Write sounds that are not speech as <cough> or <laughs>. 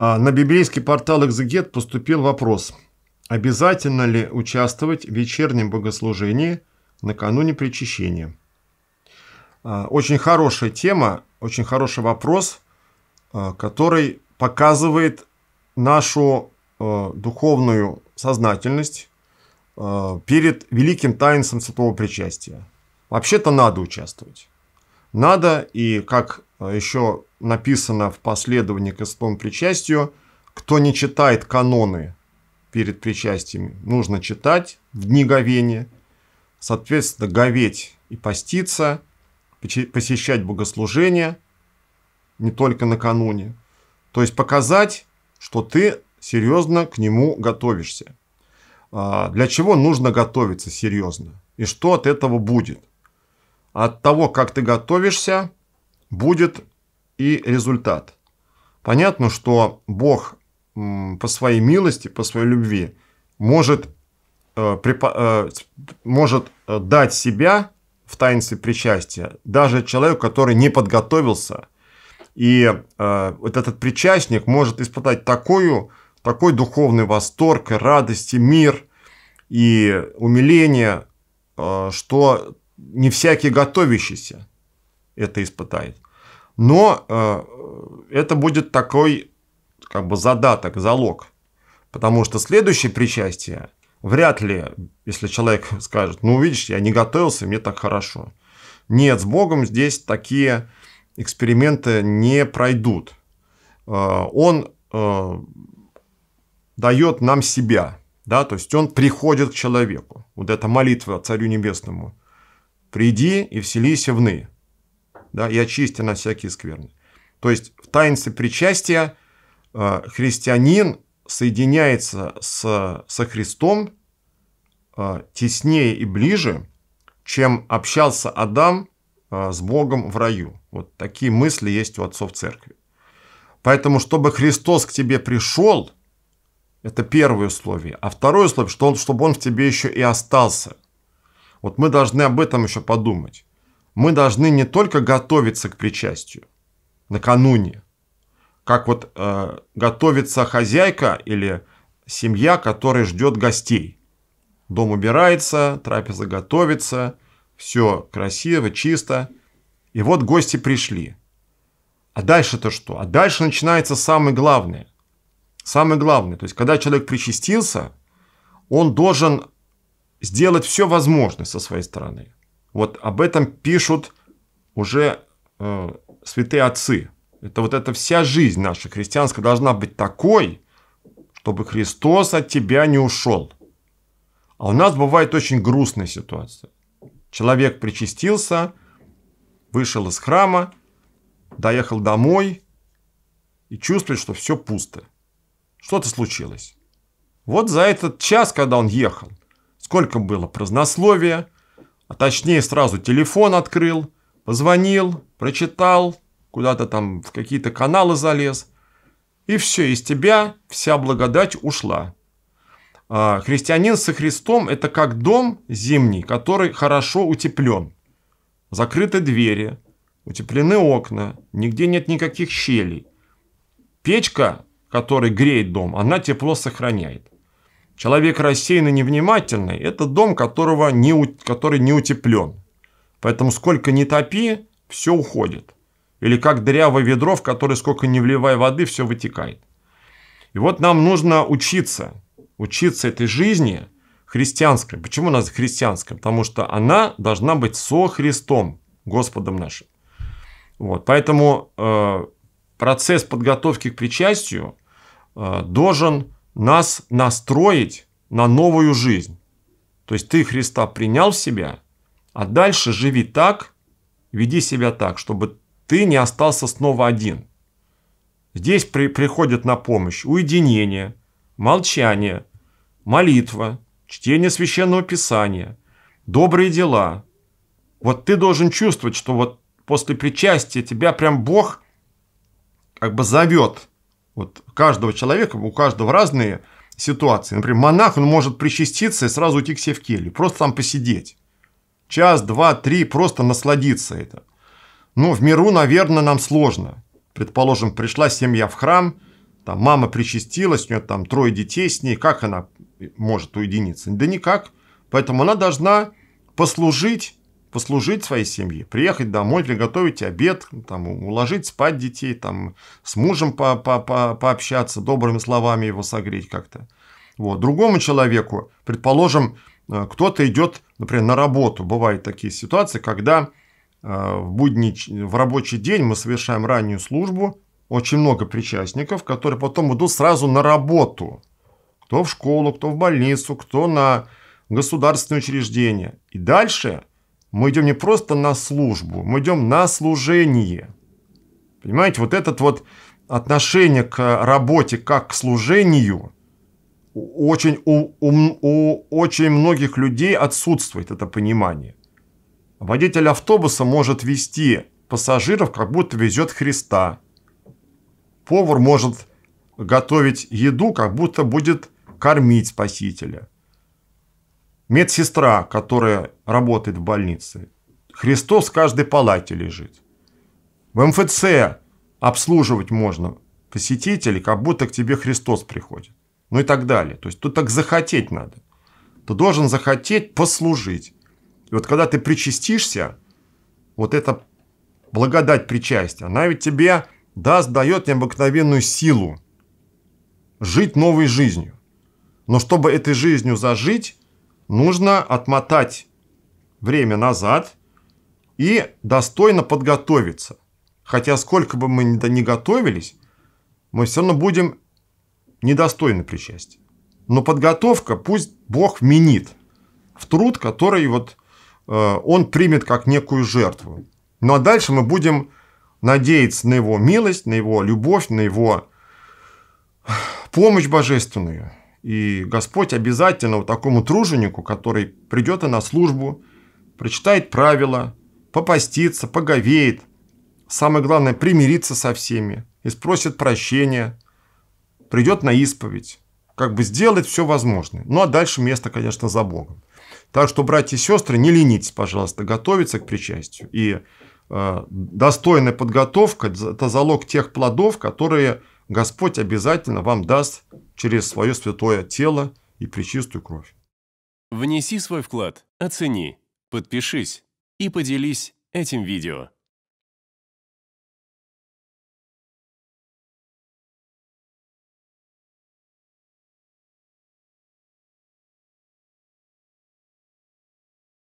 А, на библейский портал «Экзегет» поступил вопрос, обязательно ли участвовать в вечернем богослужении накануне причащения. А, очень хорошая тема, очень хороший вопрос, а, который показывает нашу духовную сознательность перед великим таинством святого причастия. Вообще-то надо участвовать. Надо, и как еще написано в последовании к истому причастию, кто не читает каноны перед причастием, нужно читать в дни говения, соответственно, говеть и поститься, посещать богослужение не только накануне. То есть показать, что ты серьезно к нему готовишься. А, для чего нужно готовиться серьезно? И что от этого будет? От того, как ты готовишься, будет и результат. Понятно, что Бог по своей милости, по своей любви может, э, э, может э, дать себя в таинстве причастия даже человеку, который не подготовился. И вот этот причастник может испытать такую, такой духовный восторг, радость мир и умиление, что не всякий готовящийся это испытает. Но э, это будет такой как бы задаток, залог. Потому что следующее причастие вряд ли, если человек <laughs> скажет, ну, видишь, я не готовился, мне так хорошо. Нет, с Богом здесь такие эксперименты не пройдут. Э, он э, дает нам себя, да, то есть он приходит к человеку. Вот эта молитва Царю Небесному. «Приди и вселись в ны» да, и очисти на всякие скверны. То есть в таинстве причастия э, христианин соединяется с, со Христом э, теснее и ближе, чем общался Адам э, с Богом в раю. Вот такие мысли есть у отцов церкви. Поэтому, чтобы Христос к тебе пришел, это первое условие. А второе условие, что он, чтобы он в тебе еще и остался. Вот мы должны об этом еще подумать мы должны не только готовиться к причастию накануне, как вот э, готовится хозяйка или семья, которая ждет гостей. Дом убирается, трапеза готовится, все красиво, чисто. И вот гости пришли. А дальше-то что? А дальше начинается самое главное. Самое главное. То есть, когда человек причастился, он должен сделать все возможное со своей стороны – вот об этом пишут уже э, святые отцы. Это вот эта вся жизнь наша христианская должна быть такой, чтобы Христос от тебя не ушел. А у нас бывает очень грустная ситуация. Человек причастился, вышел из храма, доехал домой и чувствует, что все пусто. Что-то случилось. Вот за этот час, когда он ехал, сколько было празднословия – а точнее сразу телефон открыл, позвонил, прочитал, куда-то там в какие-то каналы залез. И все, из тебя вся благодать ушла. А, христианин со Христом – это как дом зимний, который хорошо утеплен. Закрыты двери, утеплены окна, нигде нет никаких щелей. Печка, которая греет дом, она тепло сохраняет. Человек рассеянный, невнимательный – это дом, которого не, который не утеплен. Поэтому сколько не топи, все уходит. Или как дырявое ведро, в которое сколько не вливай воды, все вытекает. И вот нам нужно учиться, учиться этой жизни христианской. Почему она христианская? Потому что она должна быть со Христом, Господом нашим. Вот, поэтому э, процесс подготовки к причастию э, должен нас настроить на новую жизнь. То есть ты Христа принял в себя, а дальше живи так, веди себя так, чтобы ты не остался снова один. Здесь при, приходит на помощь уединение, молчание, молитва, чтение священного писания, добрые дела. Вот ты должен чувствовать, что вот после причастия тебя прям Бог как бы зовет вот каждого человека, у каждого разные ситуации. Например, монах, он может причаститься и сразу уйти к себе в келью, просто там посидеть. Час, два, три, просто насладиться это. Но ну, в миру, наверное, нам сложно. Предположим, пришла семья в храм, там мама причастилась, у нее там трое детей с ней, как она может уединиться? Да никак. Поэтому она должна послужить послужить своей семье, приехать домой, приготовить обед, там, уложить спать детей, там, с мужем по -по -по пообщаться, добрыми словами его согреть как-то. Вот. Другому человеку, предположим, э, кто-то идет, например, на работу. Бывают такие ситуации, когда э, в, будни, в рабочий день мы совершаем раннюю службу, очень много причастников, которые потом идут сразу на работу. Кто в школу, кто в больницу, кто на государственные учреждения. И дальше мы идем не просто на службу, мы идем на служение. Понимаете, вот этот вот отношение к работе как к служению очень, у, у, у очень многих людей отсутствует это понимание. Водитель автобуса может вести пассажиров, как будто везет Христа. Повар может готовить еду, как будто будет кормить Спасителя медсестра, которая работает в больнице. Христос в каждой палате лежит. В МФЦ обслуживать можно посетителей, как будто к тебе Христос приходит. Ну и так далее. То есть тут так захотеть надо. Ты должен захотеть послужить. И вот когда ты причастишься, вот эта благодать причастия, она ведь тебе даст, дает необыкновенную силу жить новой жизнью. Но чтобы этой жизнью зажить, нужно отмотать время назад и достойно подготовиться. Хотя сколько бы мы ни готовились, мы все равно будем недостойны причастия. Но подготовка пусть Бог вменит в труд, который вот э, он примет как некую жертву. Ну а дальше мы будем надеяться на его милость, на его любовь, на его помощь божественную. И Господь обязательно вот такому труженику, который придет и на службу, прочитает правила, попастится, поговеет, самое главное, примирится со всеми и спросит прощения, придет на исповедь, как бы сделает все возможное. Ну, а дальше место, конечно, за Богом. Так что, братья и сестры, не ленитесь, пожалуйста, готовиться к причастию. И э, достойная подготовка – это залог тех плодов, которые Господь обязательно вам даст через свое святое тело и пречистую кровь. Внеси свой вклад, оцени, подпишись и поделись этим видео.